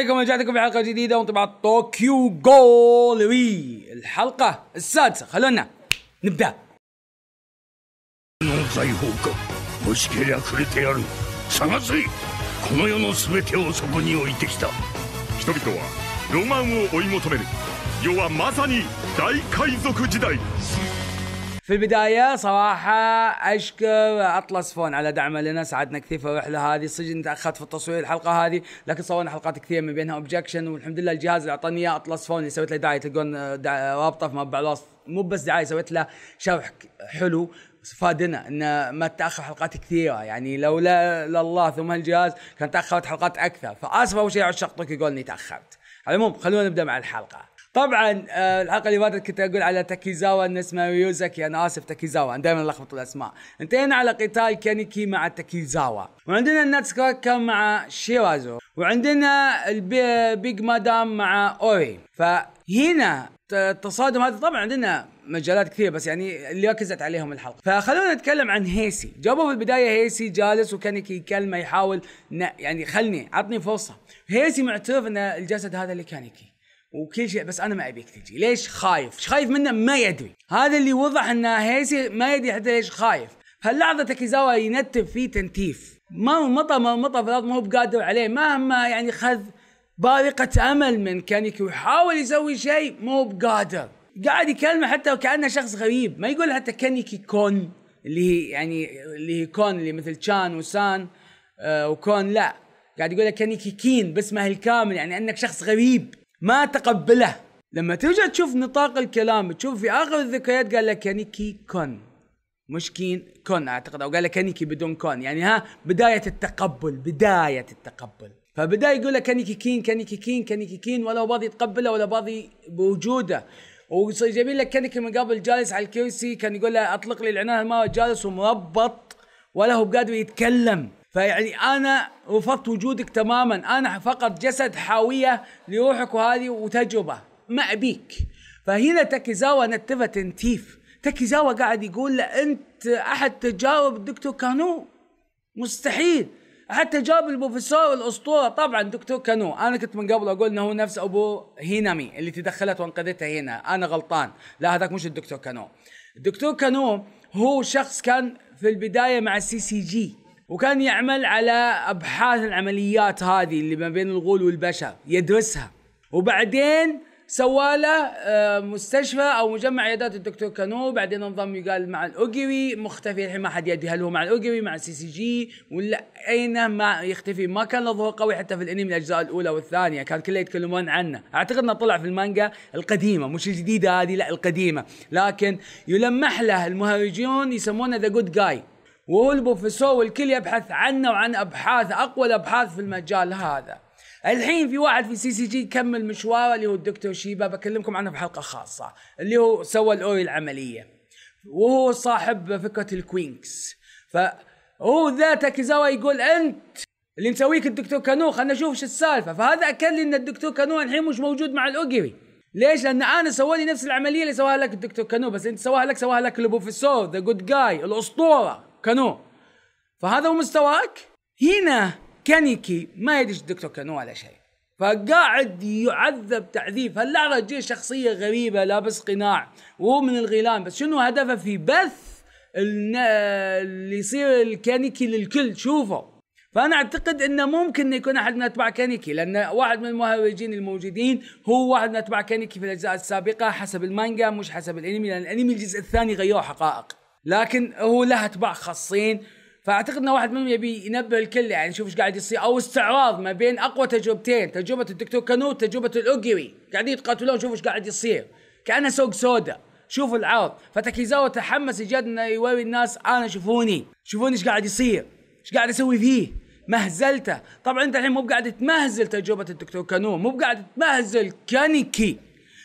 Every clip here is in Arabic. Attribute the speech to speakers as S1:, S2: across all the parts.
S1: عليكم رجعتكم في حلقه جديده وانتم مع طوكيو جولوي الحلقه السادسه خلونا نبدا もしけりゃくれてやる探せこの世の全てをそこに置いてきた人々はロマンを追い求める世はまさに大海賊時代 في البداية صراحة أشكر أطلس فون على دعمه لنا ساعدنا كثير في الرحلة هذه صدق تأخرت في التصوير الحلقة هذه لكن صورنا حلقات كثير من بينها أوبجكشن والحمد لله الجهاز اللي أعطاني إياه أطلس فون اللي سويت له دعاية تلقون آه، رابطة في مربع الوصف مو بس دعاية سويت له شرح حلو فادنا ان ما تاخر حلقات كثيره يعني لولا الله ثم الجهاز كان تاخرت حلقات اكثر فاسف اول شيء على يقول اني تاخرت على العموم خلونا نبدا مع الحلقه طبعا آه، الحلقه اللي فاتت كنت اقول على تاكيزاوا ان اسمه يوزاكي انا اسف تاكيزاوا انا دائما الخبط الاسماء انتهينا على قتال كانيكي مع تاكيزاوا وعندنا الناتسكوكا مع شيرازو وعندنا البيج مادام مع اوري فهنا التصادم هذا طبعا عندنا مجالات كثيره بس يعني اللي ركزت عليهم الحلقه فخلونا نتكلم عن هيسي جابوا في البدايه هيسي جالس وكانيكي يكلمه يحاول يعني خلني عطني فرصه هيسي معترف ان الجسد هذا لكانيكي وكل شيء بس انا ما ابيك تجي ليش خايف ايش خايف منه ما يدري هذا اللي وضح ان هيسي ما يدري حتى ليش خايف هاللحظه تاكيزاوا ينتف فيه تنتيف ما مطى ما مطى في الارض ما هو بقادر عليه مهما يعني خذ بارقة امل من كانيكي ويحاول يسوي شيء ما هو بقادر قاعد يكلمه حتى وكانه شخص غريب ما يقول حتى كانيكي كون اللي هي يعني اللي هي كون اللي مثل تشان وسان آه وكون لا قاعد يقول لك كانيكي كين باسمه الكامل يعني انك شخص غريب ما تقبله لما ترجع تشوف نطاق الكلام تشوف في اخر الذكريات قال لك كانيكي يعني كون مش كين كون اعتقد او قال لك كانيكي يعني بدون كون يعني ها بدايه التقبل بدايه التقبل فبدا يقول لك كانيكي يعني كين كانيكي كين كانيكي كين ولا باضي يتقبله ولا باضي بوجوده وجايبين لك كانيكي من قبل جالس على الكرسي كان يقول له اطلق لي العنان ما جالس ومربط ولا هو بقادر يتكلم فيعني انا رفضت وجودك تماما انا فقط جسد حاويه لروحك وهذه وتجربه ما ابيك فهنا تاكيزاوا نتفه تنتيف تاكيزاوا قاعد يقول له انت احد تجارب الدكتور كانو مستحيل حتى جاب البروفيسور الاسطوره طبعا دكتور كانو انا كنت من قبل اقول انه هو نفس ابو هينامي اللي تدخلت وانقذتها هنا انا غلطان لا هذاك مش الدكتور كانو الدكتور كانو هو شخص كان في البدايه مع السي سي جي وكان يعمل على ابحاث العمليات هذه اللي ما بين الغول والبشر يدرسها وبعدين سوى له آه، مستشفى او مجمع عيادات الدكتور كانو بعدين انضم يقال مع الاوجري مختفي الحين ما حد يدري هل هو مع الاوجري مع السي سي جي ولا اين ما يختفي ما كان له ظهور قوي حتى في الانمي الاجزاء الاولى والثانيه كان كله يتكلمون عنه اعتقد انه طلع في المانجا القديمه مش الجديده هذه لا القديمه لكن يلمح له المهرجون يسمونه ذا جود جاي وهو البروفيسور والكل يبحث عنه وعن ابحاث اقوى الابحاث في المجال هذا الحين في واحد في سي سي جي كمل مشواره اللي هو الدكتور شيبا بكلمكم عنه في حلقه خاصه اللي هو سوى الاوي العمليه وهو صاحب فكره الكوينكس فهو ذا تاكيزاوا يقول انت اللي مسويك الدكتور كانو خلينا نشوف ايش السالفه فهذا اكد لي ان الدكتور كانو الحين مش موجود مع الاوجري ليش؟ لان انا سوى لي نفس العمليه اللي سواها لك الدكتور كانو بس انت سواها لك سواها لك البروفيسور ذا جود جاي الاسطوره كانو فهذا هو مستواك هنا كانيكي ما يدش الدكتور كانو على شيء فقاعد يعذب تعذيب هاللعبة جي شخصية غريبة لابس قناع وهو من الغيلان بس شنو هدفه في بث اللي يصير الكانيكي للكل شوفه فانا اعتقد انه ممكن انه يكون احد من اتباع كانيكي لان واحد من المهرجين الموجودين هو واحد من اتباع كانيكي في الاجزاء السابقه حسب المانجا مش حسب الانمي لان الانمي الجزء الثاني غيروا حقائق لكن هو له اتباع خاصين فاعتقد انه واحد منهم يبي ينبه الكل يعني شوف ايش قاعد يصير او استعراض ما بين اقوى تجربتين تجربه الدكتور كانوت تجربه الاوجري قاعدين يتقاتلون شوفوا ايش قاعد يصير كانه سوق سوداء شوفوا العرض فتاكيزاوا تحمس ايجاد انه يوري الناس انا شوفوني شوفوني ايش قاعد يصير ايش قاعد اسوي فيه مهزلته طبعا انت الحين مو قاعد تمهزل تجربه الدكتور كانون مو قاعد تمهزل كانيكي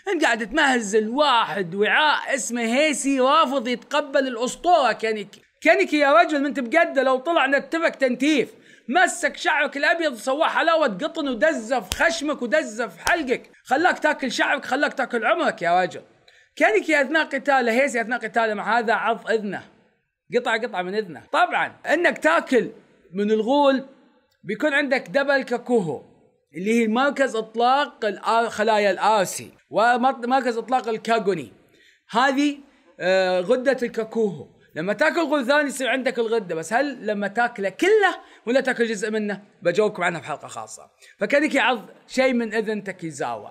S1: انت قاعد تمهز الواحد وعاء اسمه هيسي رافض يتقبل الاسطوره كانيكي كانيكي يا رجل انت بقده لو طلع نتفك تنتيف مسك شعرك الابيض وسواه حلاوه قطن ودزه في خشمك ودزه في حلقك خلاك تاكل شعرك خلاك تاكل عمرك يا رجل كانيكي اثناء قتاله هيسي اثناء قتاله مع هذا عض اذنه قطعة قطعة من اذنه طبعا انك تاكل من الغول بيكون عندك دبل كاكوهو اللي هي مركز اطلاق خلايا الارسي ومركز اطلاق الكاغوني هذه آه، غده الكاكوهو لما تاكل غلذان يصير عندك الغده بس هل لما تاكله كله ولا تاكل جزء منه بجاوبكم عنها في حلقه خاصه فكانك يعض شيء من اذن تاكيزاوا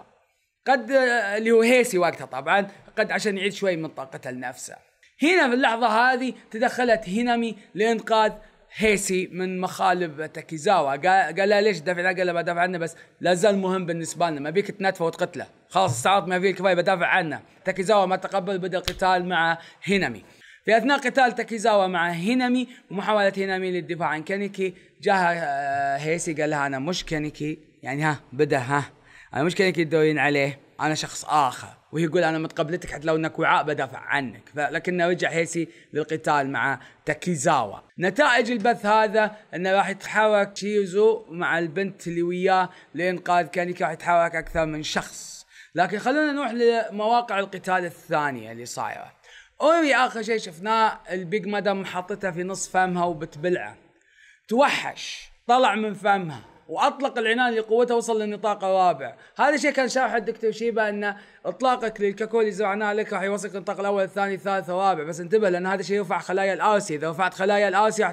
S1: قد آه، اللي هو هيسي وقتها طبعا قد عشان يعيد شوي من طاقته لنفسه هنا في اللحظه هذه تدخلت هينامي لانقاذ هيسي من مخالب تاكيزاوا قال, قال لا ليش تدافع قال له بدافع عنه بس لا زال مهم بالنسبه لنا ما بيك تنتفه وتقتله خلاص استعرضت ما فيه الكفايه بدافع عنه تاكيزاوا ما تقبل بدا القتال مع هينامي في اثناء قتال تاكيزاوا مع هينامي ومحاوله هينامي للدفاع عن كانيكي جاها آه، هيسي قال لها انا مش كانيكي يعني ها بدا ها انا مش كانيكي تدورين عليه انا شخص اخر ويقول انا متقبلتك حتى لو انك وعاء بدافع عنك لكنه رجع هيسي للقتال مع تاكيزاوا نتائج البث هذا انه راح يتحرك شيزو مع البنت اللي وياه لانقاذ كانيكا راح يتحرك اكثر من شخص لكن خلونا نروح لمواقع القتال الثانيه اللي صايره اوري اخر شيء شفناه البيج مدام حاطتها في نص فمها وبتبلعه توحش طلع من فمها واطلق العنان قوته وصل للنطاق الرابع هذا الشيء كان شرحه الدكتور شيبا ان اطلاقك للكاكولي اللي زرعناه لك راح يوصلك للنطاق الاول الثاني الثالث الرابع بس انتبه لان هذا الشيء يرفع خلايا الارسي اذا رفعت خلايا الارسي راح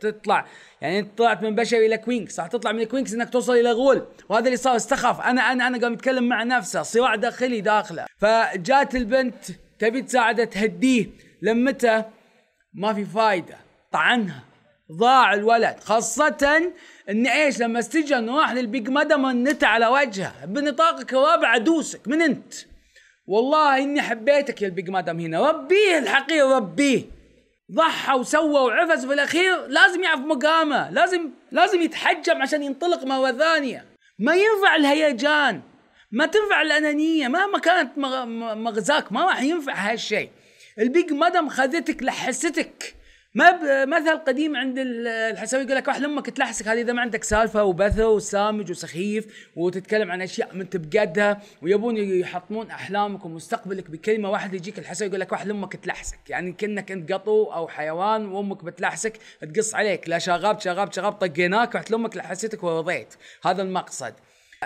S1: تطلع يعني انت طلعت من بشري الى كوينكس راح تطلع من كوينكس انك توصل الى غول وهذا اللي صار استخف انا انا انا قام يتكلم مع نفسه صراع داخلي داخله فجات البنت تبي تساعده تهديه لمتها ما في فايده طعنها ضاع الولد خاصة ان ايش لما استجى راح للبيج مدام النت على وجهه بنطاقك الرابع ادوسك من انت والله اني حبيتك يا البيج مدام هنا ربيه الحقير ربيه ضحى وسوى وعفس في الاخير لازم يعرف مقامه لازم لازم يتحجم عشان ينطلق مرة ثانية ما ينفع الهيجان ما تنفع الانانية مهما كانت مغزاك ما راح ينفع هالشيء البيج مدام خذتك لحستك ما مثل قديم عند الحساوي يقول لك راح لامك تلحسك هذه اذا ما عندك سالفه وبثه وسامج وسخيف وتتكلم عن اشياء ما انت بقدها ويبون يحطمون احلامك ومستقبلك بكلمه واحده يجيك الحساوي يقول لك راح لامك تلحسك يعني كانك انت قطو او حيوان وامك بتلحسك تقص عليك لا شغاب شغاب شغاب طقيناك رحت لامك لحستك ووضيت هذا المقصد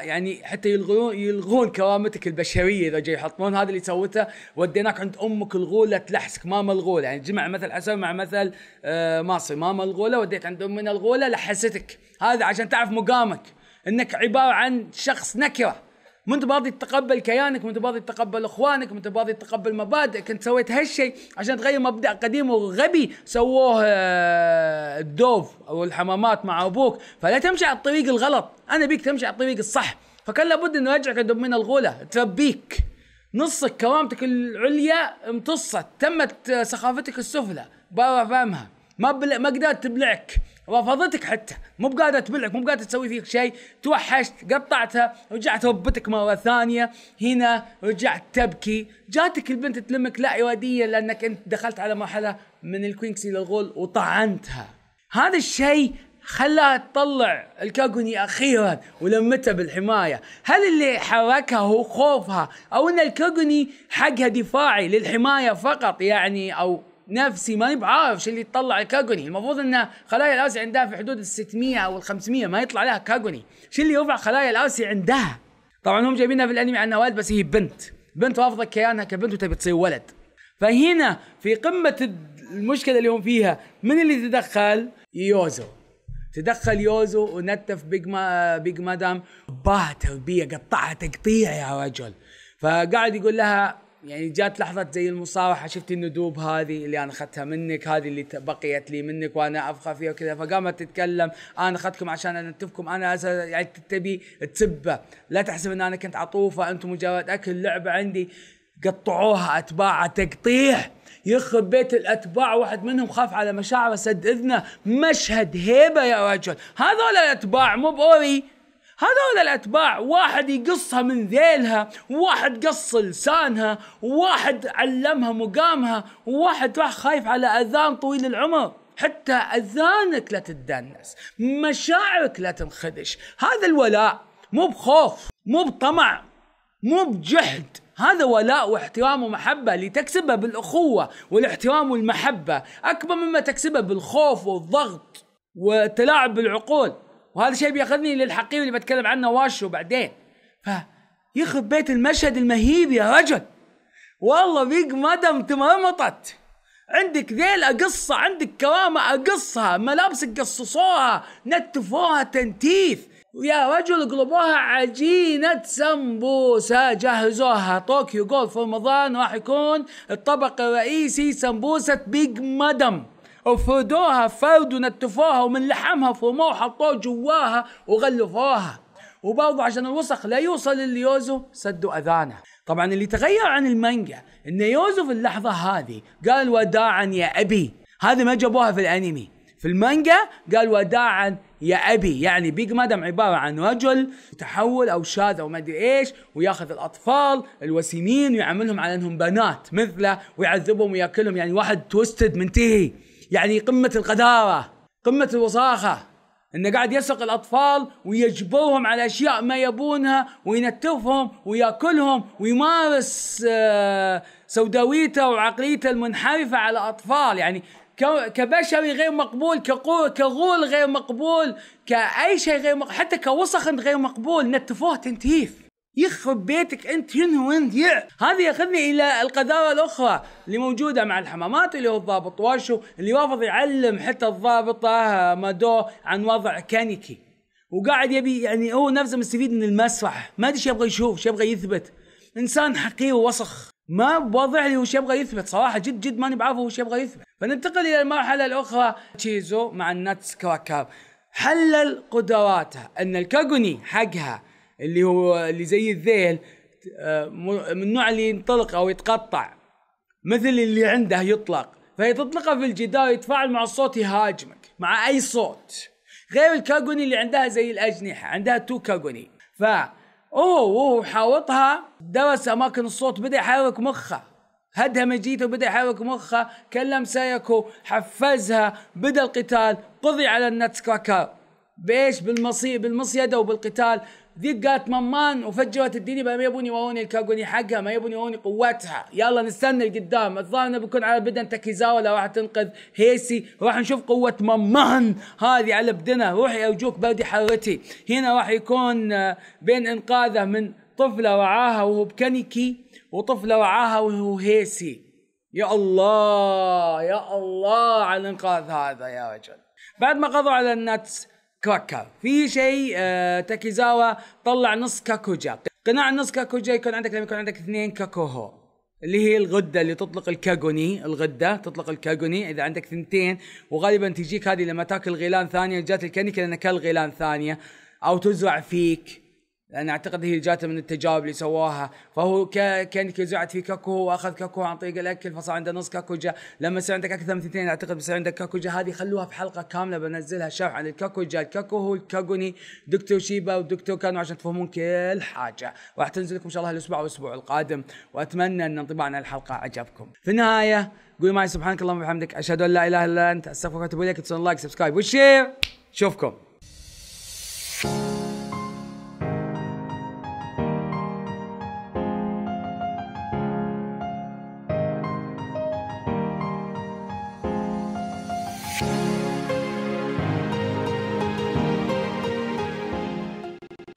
S1: يعني حتى يلغون يلغون كرامتك البشريه اذا جاي يحطمون هذا اللي سوته وديناك عند امك الغوله تلحسك ما ملغوله يعني جمع مثل حسن مع مثل آه، ماصي ما ملغوله وديت عند امنا الغوله لحستك هذا عشان تعرف مقامك انك عباره عن شخص نكره مو انت باضي تتقبل كيانك مو انت باضي تتقبل اخوانك مو انت باضي تتقبل مبادئك انت سويت هالشيء عشان تغير مبدا قديم وغبي سووه آه، الدوف او الحمامات مع ابوك فلا تمشي على الطريق الغلط انا بيك تمشي على الطريق الصح فكان لابد انه يرجعك من الغوله تربيك نصك كرامتك العليا امتصت تمت آه، سخافتك السفلى بابا فاهمها ما بل... ما قدرت تبلعك رفضتك حتى مو بقادرة تبلعك مو بقادرة تسوي فيك شيء توحشت قطعتها رجعت ربتك مره ثانيه هنا رجعت تبكي جاتك البنت تلمك لا اراديا لانك انت دخلت على مرحله من الكوينكس الى الغول وطعنتها هذا الشيء خلاها تطلع الكاغوني اخيرا ولمتها بالحمايه، هل اللي حركها هو خوفها او ان الكاغوني حقها دفاعي للحمايه فقط يعني او نفسي ما بعارف اللي يطلع الكاغوني المفروض ان خلايا الارسي عندها في حدود ال 600 او ال 500 ما يطلع لها كاغوني شو اللي يرفع خلايا الارسي عندها طبعا هم جايبينها في الانمي عنها ولد بس هي بنت بنت رافضه كيانها كبنت وتبي تصير ولد فهنا في قمه المشكله اللي هم فيها من اللي تدخل يوزو تدخل يوزو ونتف بيج ما بيج مادام باها تربيه قطعها تقطيع يا رجل فقاعد يقول لها يعني جات لحظة زي المصارحة شفتي الندوب هذه اللي أنا أخذتها منك هذه اللي بقيت لي منك وأنا أبقى فيها وكذا فقامت تتكلم أنا أخذتكم عشان أنتفكم أنا يعني تبي تسبه لا تحسب أن أنا كنت عطوفة أنتم مجرد أكل لعبة عندي قطعوها أتباعها تقطيع يخرب بيت الاتباع واحد منهم خاف على مشاعره سد اذنه مشهد هيبه يا رجل هذول الاتباع مو باوري هذول الأتباع واحد يقصها من ذيلها واحد قص لسانها واحد علمها مقامها واحد راح خايف على أذان طويل العمر حتى أذانك لا تتدنس مشاعرك لا تنخدش هذا الولاء مو بخوف مو بطمع مو بجحد هذا ولاء واحترام ومحبة اللي تكسبه بالأخوة والاحترام والمحبة أكبر مما تكسبه بالخوف والضغط وتلاعب بالعقول وهذا الشيء بياخذني للحقيبه اللي بتكلم عنها واشو بعدين ف يخرب بيت المشهد المهيب يا رجل والله بيج مدم تمرمطت عندك ذيل أقصة عندك كرامة أقصها ملابسك قصصوها نتفوها تنتيف يا رجل قلبوها عجينة سمبوسة جهزوها طوكيو جول في رمضان راح يكون الطبق الرئيسي سمبوسة بيج مدم وفدوها فرد ونتفوها ومن لحمها فموه وحطوه جواها وغلفوها وبرضه عشان الوسخ لا يوصل ليوزف سدوا اذانه طبعا اللي تغير عن المانجا ان في اللحظه هذه قال وداعا يا ابي هذه ما جابوها في الانمي في المانجا قال وداعا يا ابي يعني بيج مادام عباره عن رجل تحول او شاذ او ما ادري ايش وياخذ الاطفال الوسيمين ويعملهم على انهم بنات مثله ويعذبهم وياكلهم يعني واحد توستد منتهي يعني قمه القذاره قمه الوساخه انه قاعد يسرق الاطفال ويجبرهم على اشياء ما يبونها وينتفهم وياكلهم ويمارس آه، سوداويته وعقليته المنحرفه على اطفال يعني كبشري غير مقبول كغول غير مقبول كاي شيء غير مقبول حتى كوسخ غير مقبول نتفوه تنتيف يخرب بيتك انت هنا وين هذا ياخذني الى القذاره الاخرى اللي موجوده مع الحمامات اللي هو الضابط واشو اللي رافض يعلم حتى الضابطه مادو عن وضع كانيكي وقاعد يبي يعني هو نفسه مستفيد من المسرح ما ادري يبغى يشوف يبغى يثبت انسان حقير ووسخ ما بوضع لي وش يبغى يثبت صراحة جد جد ماني بعرفه وش يبغى يثبت فننتقل إلى المرحلة الأخرى تشيزو مع الناتس كراكاب حلل قدراته أن الكاغوني حقها اللي هو اللي زي الذيل آه، من النوع اللي ينطلق او يتقطع مثل اللي عنده يطلق فهي تطلقه في الجدار يتفاعل مع الصوت يهاجمك مع اي صوت غير الكاغوني اللي عندها زي الاجنحه عندها تو كاغوني ف اوه حاوطها درس اماكن الصوت بدا يحرك مخه هدها مجيته بدا يحرك مخه كلم سايكو حفزها بدا القتال قضي على كراكر بايش بالمصيده وبالقتال ذيك قالت ممان وفجرت الدنيا ما يبوني يوروني الكاغوني حقها ما يبوني يوروني قوتها يلا نستنى لقدام الظاهر انه بيكون على بدن لو راح تنقذ هيسي راح نشوف قوة ممان هذه على بدنا روحي ارجوك بردي حرتي هنا راح يكون آه، بين انقاذه من طفلة وعاها وهو بكنيكي وطفلة وعاها وهو هيسي يا الله يا الله على الانقاذ هذا يا رجل بعد ما قضوا على النتس كراكر في شيء آه، تاكيزاوا طلع نص كاكوجا قناع النص كاكوجا يكون عندك لما يكون عندك اثنين كاكوهو اللي هي الغدة اللي تطلق الكاغوني الغدة تطلق الكاغوني إذا عندك ثنتين وغالبا تجيك هذه لما تاكل غيلان ثانية جات الكنيكة لأنك كل غيلان ثانية أو تزرع فيك لان اعتقد هي جاته من التجارب اللي سواها فهو كان زعت في كاكو واخذ كاكو عن طريق الاكل فصار عنده نص كاكو جا لما يصير عندك اكثر من اثنين اعتقد بيصير عندك كاكو جا هذه خلوها في حلقه كامله بنزلها شرح عن الكاكو جا الكاكو هو الكاكوني دكتور شيبا ودكتور كانوا عشان تفهمون كل حاجه راح تنزل لكم ان شاء الله الاسبوع والاسبوع القادم واتمنى ان انطباعنا الحلقه عجبكم في النهايه قولوا معي سبحانك اللهم وبحمدك اشهد ان لا اله الا انت استغفرك واتوب اليك تسوون لايك سبسكرايب وشير شوفكم